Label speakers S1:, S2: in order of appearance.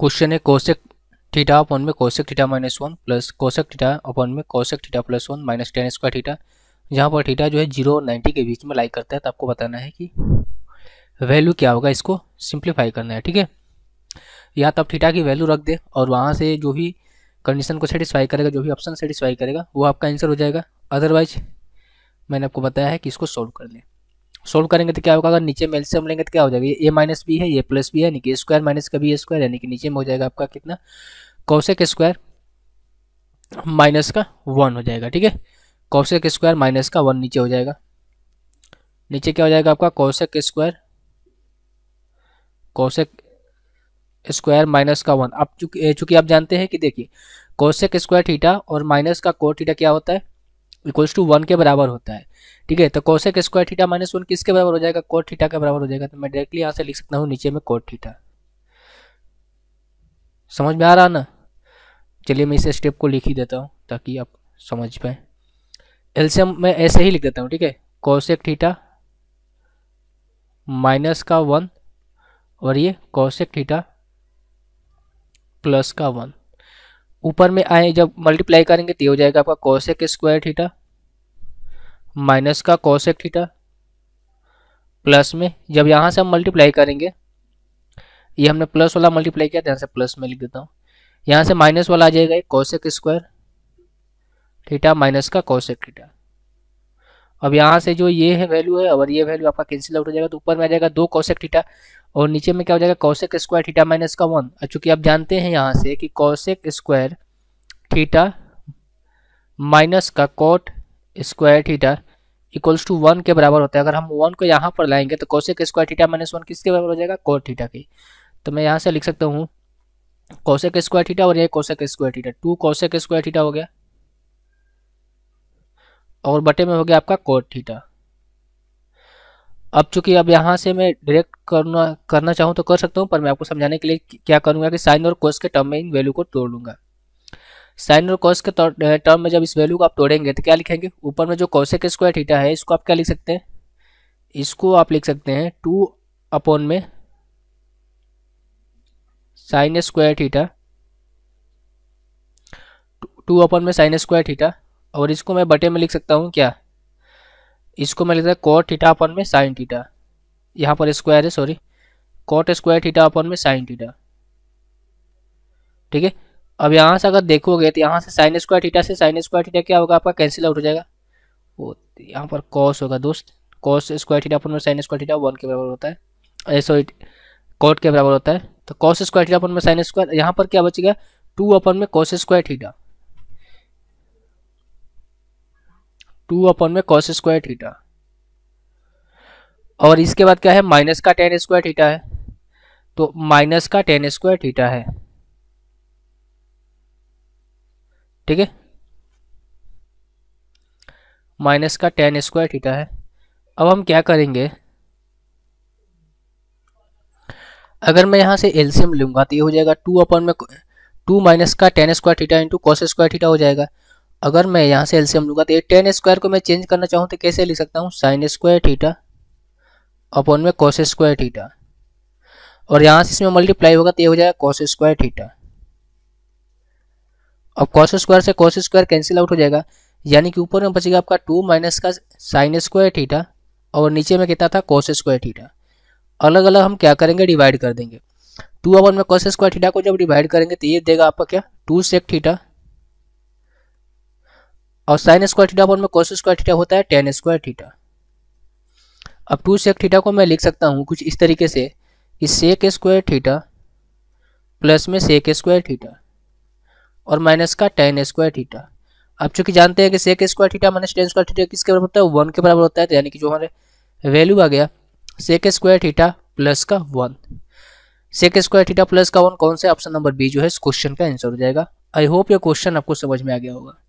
S1: question है cosec theta upon में cosec theta minus one plus cosec theta upon में cosec theta plus one minus tan square theta जहाँ पर theta जो है जीरो और नाइन्टी के बीच में लाइक करता है तो आपको बताना है कि वैल्यू क्या होगा इसको सिंप्लीफाई करना है ठीक है या तो आप थीटा की वैल्यू रख दे और वहाँ से जो भी कंडीशन को सेटिस्फाई करेगा जो भी ऑप्शन सेटिस्फाई करेगा वो आपका आंसर हो जाएगा अदरवाइज मैंने आपको बताया है कि इसको सॉल्व कर लें सोल्व करेंगे तो क्या होगा अगर नीचे मेल से हम लेंगे तो क्या हो जाएगा ये ए माइनस बी है ये प्लस बी है यानी कि स्क्वायर माइनस का बी स्क्वायर यानी कि नीचे में हो जाएगा आपका कितना कौशिक स्क्वायर माइनस का वन हो जाएगा ठीक है कौशिक स्क्वायर माइनस का वन नीचे हो जाएगा नीचे क्या हो जाएगा आपका cosec square cosec square minus का वन अब चूंकि चूंकि आप जानते हैं कि देखिए कौशिक स्क्वायर थीटा और माइनस का को थीटा क्या होता है इक्वल्स टू वन के बराबर होता है ठीक है तो cosec square theta minus one किसके बराबर हो जाएगा कोट थीटा के बराबर हो जाएगा तो मैं डायरेक्टली यहाँ से लिख सकता हूँ नीचे में कोट थीटा समझ में आ रहा ना चलिए मैं इस स्टेप को लिख ही देता हूँ ताकि आप समझ पाए एल्सियम मैं ऐसे ही लिख देता हूँ ठीक है कौशेक थीटा माइनस का वन और ये कोसेक थीटा प्लस का वन ऊपर में आए जब मल्टीप्लाई करेंगे तो हो जाएगा आपका कोसेक स्क्वायर थीटा माइनस का एक थीटा प्लस में जब यहाँ से हम मल्टीप्लाई करेंगे ये हमने प्लस वाला मल्टीप्लाई किया तो यहाँ से प्लस में लिख देता हूँ यहाँ से माइनस वाला आ जाएगा एक स्क्वायर थीटा माइनस का एक थीटा अब यहाँ से जो ये है वैल्यू है और ये वैल्यू आपका कैंसिल आउट हो जाएगा तो ऊपर में आ जाएगा दो कौशेक थीटा और नीचे में क्या हो जाएगा कौशेक स्क्वायर थीटा माइनस का वन चूंकि आप जानते हैं यहाँ से कि कौशेक स्क्वायर थीटा माइनस का cot square theta equals to one के बराबर होता है अगर हम वन को यहाँ पर लाएंगे तो के स्क्वायर थीटा माइनस वन किसके बराबर हो जाएगा कोर थीटा के तो मैं यहाँ से लिख सकता हूँ के स्क्वायर थीटा और ये कोसेक स्क्वायर थीटा टू के स्क्वायर थीटा हो गया और बटे में हो गया आपका कोर थीटा अब चूंकि अब यहाँ से मैं डायरेक्ट करना करना चाहूँ तो कर सकता हूँ पर मैं आपको समझाने के लिए क्या करूँगा कि साइन और कोस के टर्म में इन वैल्यू को तोड़ लूंगा साइन और कॉस के टर्म में जब इस वैल्यू को आप तोड़ेंगे तो क्या लिखेंगे ऊपर में जो कौशिक स्क्वायर थीटा है इसको आप क्या लिख सकते हैं इसको आप लिख सकते हैं टू अपॉन में sine square theta two upon में साइन स्क्वायर थीटा और इसको मैं बटे में लिख सकता हूँ क्या इसको मैं लिखता है कॉट थीटा अपॉन में साइन थीटा यहाँ पर स्क्वायर है sorry cot square theta upon में साइन थीटा ठीक है अब यहाँ से अगर देखोगे तो यहाँ से साइन स्क्वायर थीटा से साइन स्क्वायर थीटा क्या होगा आपका कैंसिल आउट हो जाएगा वो यहाँ पर कॉस होगा दोस्त कॉस स्क्वायर थीटा अपन में साइन स्क्वायर थीटा वन के बराबर होता है सॉरी कॉट के बराबर होता है तो कॉस स्क्वायर थीटा अपन में साइन स्क्वायर यहाँ पर क्या बचेगा टू अपन में cos square theta two upon में कॉस स्क्वायर थीटा और इसके बाद क्या है माइनस का टेन स्क्वायर थीटा है तो माइनस का टेन स्क्वायर थीटा है ठीक है माइनस का टेन स्क्वायर थीटा है अब हम क्या करेंगे अगर मैं यहाँ से एलसीएम लूंगा तो ये हो जाएगा टू अपन में टू माइनस का tan square theta into cos square theta हो जाएगा अगर मैं यहाँ से एलसीएम लूंगा तो ये टेन स्क्वायर को मैं चेंज करना चाहूँ तो कैसे लिख सकता हूँ साइन स्क्वायर थीटा अपॉन में कॉस स्क्वायर थीटा और यहाँ से इसमें मल्टीप्लाई होगा तो ये हो जाएगा कॉस स्क्वायर थीटा अब कॉस स्क्वायर से कॉस स्क्वायर कैंसिल आउट हो जाएगा यानी कि ऊपर में बचेगा आपका टू माइनस का साइन स्क्वायर थीटा और नीचे में कितना था कॉस स्क्वायर थीटा अलग अलग हम क्या करेंगे डिवाइड कर देंगे टू अपन में कॉस स्क्वायर थीटा को जब डिवाइड करेंगे तो ये देगा आपका क्या टू सेक थीटा और साइन स्क्वायर थीटा अपन में कॉस स्क्वायर थीटा होता है टेन स्क्वायर थीटा अब टू सेक थीटा को मैं लिख सकता हूँ कुछ इस तरीके से कि सेक स्क्वायर थीटा प्लस में सेक स्क्वायर थीटा और माइनस का टेन स्क्वायर थीटा आप चूंकि जानते हैं कि sec square theta minus tan square theta किसके बराबर होता है वन के बराबर होता है तो यानी कि जो हमारे वैल्यू आ गया सेक स्क्वायर थीटा प्लस का one sec square theta plus का वन कौन सा ऑप्शन नंबर बी जो है इस क्वेश्चन का आंसर हो जाएगा आई होप ये क्वेश्चन आपको समझ में आ गया होगा